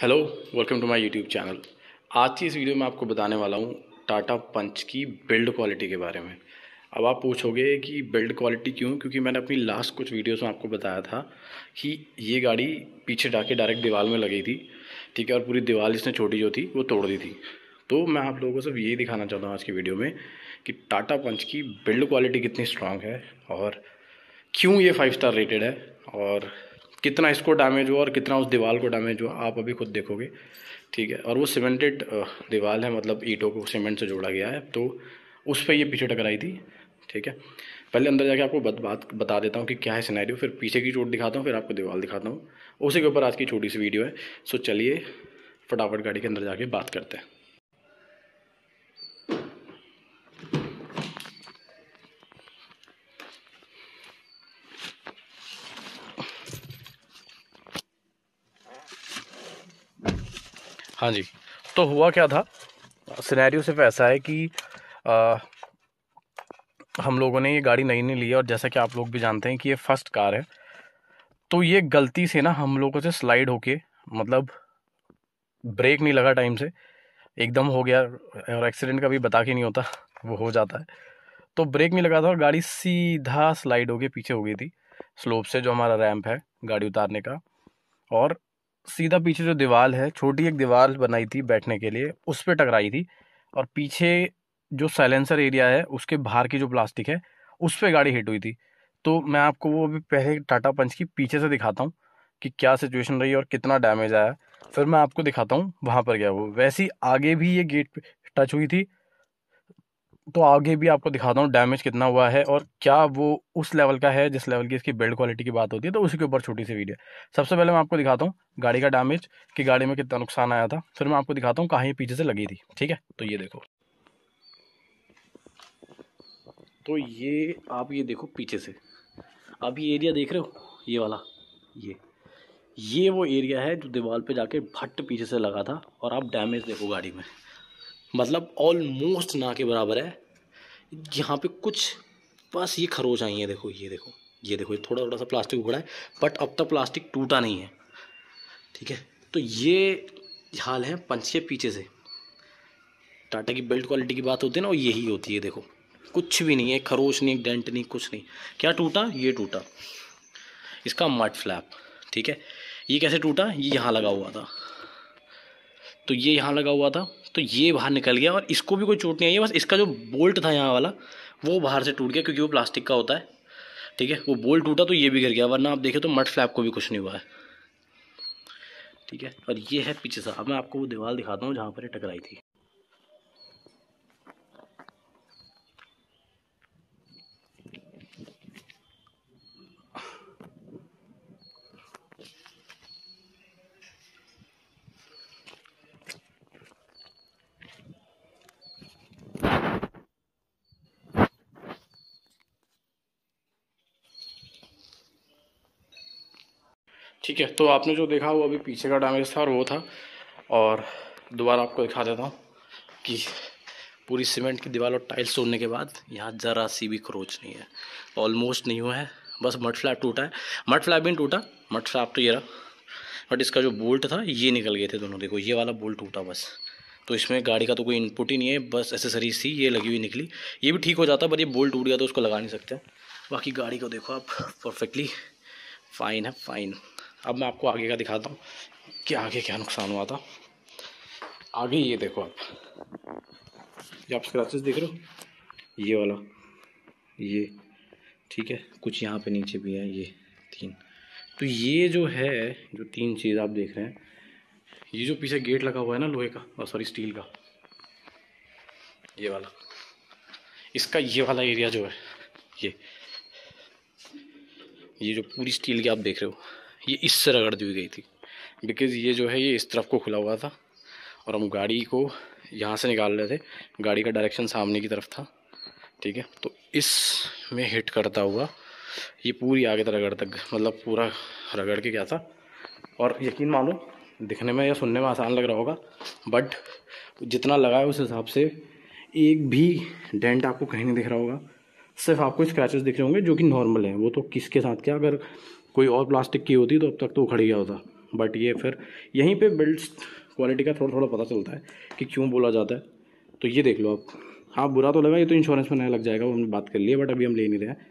hello welcome to my YouTube channel आज की इस वीडियो में आपको बताने वाला हूँ टाटा पंच की बिल्ड क्वालिटी के बारे में अब आप पूछोगे कि बिल्ड क्वालिटी क्यों क्योंकि मैंने अपनी लास्ट कुछ वीडियोस में आपको बताया था कि ये गाड़ी पीछे डाके डायरेक्ट दीवार में लगी थी ठीक है और पूरी दीवार इसने छोटी जो थी वो तोड़ दी थी तो मैं आप लोगों को सब यही दिखाना चाहता हूँ आज की वीडियो में कि टाटा पंच की बिल्ड क्वालिटी कितनी स्ट्रांग है और क्यों ये फाइव स्टार रेटेड है और कितना इसको डैमेज हुआ और कितना उस दीवार को डैमेज हुआ आप अभी खुद देखोगे ठीक है और वो सीमेंटेड दीवार है मतलब ईटों को सीमेंट से जोड़ा गया है तो उस पर ये पीछे टकराई थी ठीक है पहले अंदर जाके आपको बत, बात बता देता हूँ कि क्या है सिनेरियो फिर पीछे की चोट दिखाता हूँ फिर आपको दीवार दिखाता हूँ उसी के ऊपर आज की छोटी सी वीडियो है सो चलिए फटाफट गाड़ी के अंदर जाके बात करते हैं हाँ जी तो हुआ क्या था सिनेरियो सिर्फ ऐसा है कि आ, हम लोगों ने ये गाड़ी नई नहीं ली और जैसा कि आप लोग भी जानते हैं कि ये फर्स्ट कार है तो ये गलती से ना हम लोगों से स्लाइड होके मतलब ब्रेक नहीं लगा टाइम से एकदम हो गया और एक्सीडेंट का भी बता के नहीं होता वो हो जाता है तो ब्रेक नहीं लगा था और गाड़ी सीधा स्लाइड होके पीछे हो गई थी स्लोप से जो हमारा रैंप है गाड़ी उतारने का और सीधा पीछे जो दीवार है छोटी एक दीवार बनाई थी बैठने के लिए उस पर टकराई थी और पीछे जो साइलेंसर एरिया है उसके बाहर की जो प्लास्टिक है उस पर गाड़ी हिट हुई थी तो मैं आपको वो अभी पहले टाटा पंच की पीछे से दिखाता हूँ कि क्या सिचुएशन रही और कितना डैमेज आया फिर मैं आपको दिखाता हूँ वहाँ पर गया वो वैसे ही आगे भी ये गेट टच हुई थी तो आगे भी आपको दिखाता हूँ डैमेज कितना हुआ है और क्या वो उस लेवल का है जिस लेवल की इसकी बिल्ड क्वालिटी की बात होती है तो उसी के ऊपर छोटी सी वीडियो सबसे पहले मैं आपको दिखाता हूँ गाड़ी का डैमेज कि गाड़ी में कितना नुकसान आया था फिर मैं आपको दिखाता हूँ कहाँ पीछे से लगी थी ठीक है तो ये देखो तो ये आप ये देखो पीछे से आप ये एरिया देख रहे हो ये वाला ये ये वो एरिया है जो दीवार पे जाके भट्ट पीछे से लगा था और आप डैमेज देखो गाड़ी में मतलब ऑलमोस्ट ना के बराबर है यहाँ पे कुछ बस ये खरोच आई है देखो ये देखो ये देखो ये थोड़ा थोड़ा सा प्लास्टिक उखड़ा है बट अब तक प्लास्टिक टूटा नहीं है ठीक है तो ये हाल है पंच के पीछे से टाटा की बिल्ड क्वालिटी की बात होती है ना यही होती है देखो कुछ भी नहीं है खरोच नहीं डेंट नहीं कुछ नहीं क्या टूटा ये टूटा इसका मट फ्लैप ठीक है ये कैसे टूटा ये यहाँ लगा हुआ था तो ये यहाँ लगा हुआ था तो ये बाहर निकल गया और इसको भी कोई चोट नहीं आई है बस इसका जो बोल्ट था यहाँ वाला वो बाहर से टूट गया क्योंकि वो प्लास्टिक का होता है ठीक है वो बोल्ट टूटा तो ये भी गिर गया वरना आप देखें तो मट फ्लैप को भी कुछ नहीं हुआ है ठीक है और ये है पीछे सा अब मैं आपको वो दीवार दिखाता हूँ जहाँ पर ये टकराई थी ठीक है तो आपने जो देखा वो अभी पीछे का डैमेज था और वो था और दोबारा आपको दिखा देता हूँ कि पूरी सीमेंट की दीवार और टाइल्स तोड़ने के बाद यहाँ ज़रा सी भी खरोच नहीं है ऑलमोस्ट नहीं हुआ है बस मट फ्लैप टूटा है मट फ्लैप भी टूटा मट फ्लैप तो ये रहा बट इसका जो बोल्ट था ये निकल गए थे दोनों देखो ये वाला बोल्ट टूटा बस तो इसमें गाड़ी का तो कोई इनपुट ही नहीं है बस एसेसरीज थी ये लगी हुई निकली ये भी ठीक हो जाता पर ये बोल्ट टूट गया तो उसको लगा नहीं सकते बाकी गाड़ी को देखो आप परफेक्टली फ़ाइन है फ़ाइन अब मैं आपको आगे का दिखाता हूँ कि आगे क्या नुकसान हुआ था आगे ये देखो आप ये आप स्क्रैचेस देख रहे हो ये वाला ये ठीक है कुछ यहाँ पे नीचे भी है ये तीन तो ये जो है जो तीन चीज़ आप देख रहे हैं ये जो पीछे गेट लगा हुआ है ना लोहे का सॉरी स्टील का ये वाला इसका ये वाला एरिया जो है ये ये जो पूरी स्टील की आप देख रहे हो ये इससे रगड़ दी गई थी बिकॉज़ ये जो है ये इस तरफ को खुला हुआ था और हम गाड़ी को यहाँ से निकाल रहे थे गाड़ी का डायरेक्शन सामने की तरफ था ठीक है तो इस में हिट करता हुआ ये पूरी आगे तक रगड़ तक मतलब पूरा रगड़ के क्या था और यकीन मानो दिखने में या सुनने में आसान लग रहा होगा बट जितना लगा है उस हिसाब से एक भी डेंट आपको कहीं नहीं दिख रहा होगा सिर्फ आपको स्क्रैचेस दिख रहे होंगे जो कि नॉर्मल हैं वो तो किसके साथ क्या अगर कोई और प्लास्टिक की होती तो अब तक तो उखड़ गया होता बट ये फिर यहीं पे बिल्ड्स क्वालिटी का थोड़ा थोड़ा पता चलता है कि क्यों बोला जाता है तो ये देख लो आप हाँ बुरा तो लगा ये तो इंश्योरेंस में नया लग जाएगा वो हमने बात कर लिया बट अभी हम ले नहीं रहे हैं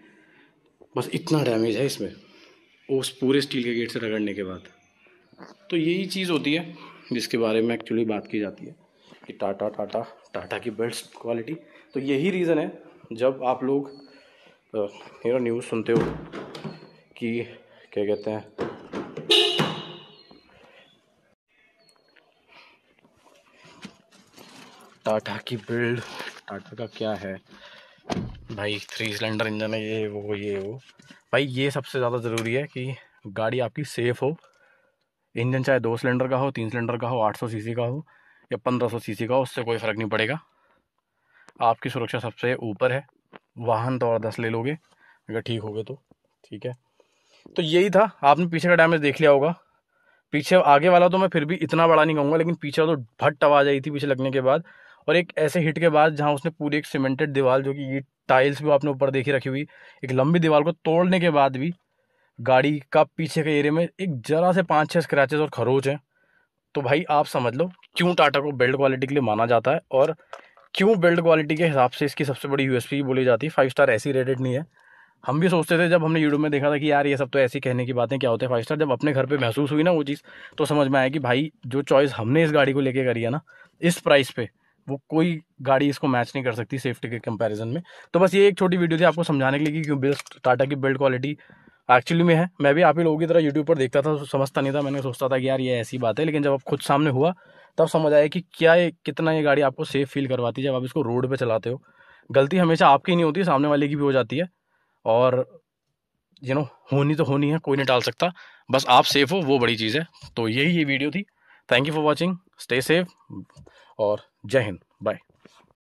बस इतना डैमेज है इसमें उस पूरे स्टील के गेट से रगड़ने के बाद तो यही चीज़ होती है जिसके बारे में एक्चुअली बात की जाती है कि टाटा टाटा टाटा की बेस्ट क्वालिटी तो यही रीज़न है जब आप लोग मेरा न्यूज़ सुनते हो कि क्या कहते हैं टाटा की बिल्ड टाटा का क्या है भाई थ्री सिलेंडर इंजन है ये वो ये वो भाई ये सबसे ज़्यादा ज़रूरी है कि गाड़ी आपकी सेफ़ हो इंजन चाहे दो सिलेंडर का हो तीन सिलेंडर का हो आठ सौ सीसी का हो या पंद्रह सौ सीसी का हो उससे कोई फ़र्क नहीं पड़ेगा आपकी सुरक्षा सबसे ऊपर है वाहन तो और दस ले लोगे अगर ठीक हो गए तो ठीक है तो यही था आपने पीछे का डैमेज देख लिया होगा पीछे आगे वाला तो मैं फिर भी इतना बड़ा नहीं कहूँगा लेकिन पीछे तो भट्ट आवाज़ आई थी पीछे लगने के बाद और एक ऐसे हिट के बाद जहाँ उसने पूरी एक सीमेंटेड दीवार जो कि ये टाइल्स भी आपने ऊपर देखी रखी हुई एक लंबी दीवार को तोड़ने के बाद भी गाड़ी का पीछे के एरिया में एक जरा से पाँच छः स्क्रैचेस और खरोच हैं तो भाई आप समझ लो क्यों टाटा को बिल्ड क्वालिटी के लिए माना जाता है और क्यों बिल्ड क्वालिटी के हिसाब से इसकी सबसे बड़ी यूएसपी बोली जाती है फाइव स्टार ऐसी रेटेड नहीं है हम भी सोचते थे जब हमने यूट्यूब में देखा था कि यार ये सब तो ऐसी कहने की बातें क्या होते हैं फाइव स्टार जब अपने घर पे महसूस हुई ना वो चीज़ तो समझ में आया कि भाई जो चॉइस हमने इस गाड़ी को लेके करी है ना इस प्राइस पे वो कोई गाड़ी इसको मैच नहीं कर सकती सेफ्टी के कंपैरिजन में तो बस ये एक छोटी वीडियो थी आपको समझाने के लिए कि क्यों बेस्ट टाटा की बिल्ड क्वालिटी एक्चुअली में है मैं भी आप ही लोगों की तरह यूट्यूब पर देखता था तो समझता नहीं था मैंने सोचता था कि यार ये ऐसी बात है लेकिन जब आप खुद सामने हुआ तब समझ आया कि क्या ये कितना ये गाड़ी आपको सेफ़ फील करवाती है जब आप इसको रोड पर चलाते हो गलती हमेशा आपकी नहीं होती सामने वाले की भी हो जाती है और यू नो होनी तो होनी है कोई नहीं टाल सकता बस आप सेफ हो वो बड़ी चीज़ है तो यही ये वीडियो थी thank you for watching stay safe और जय हिंद बाय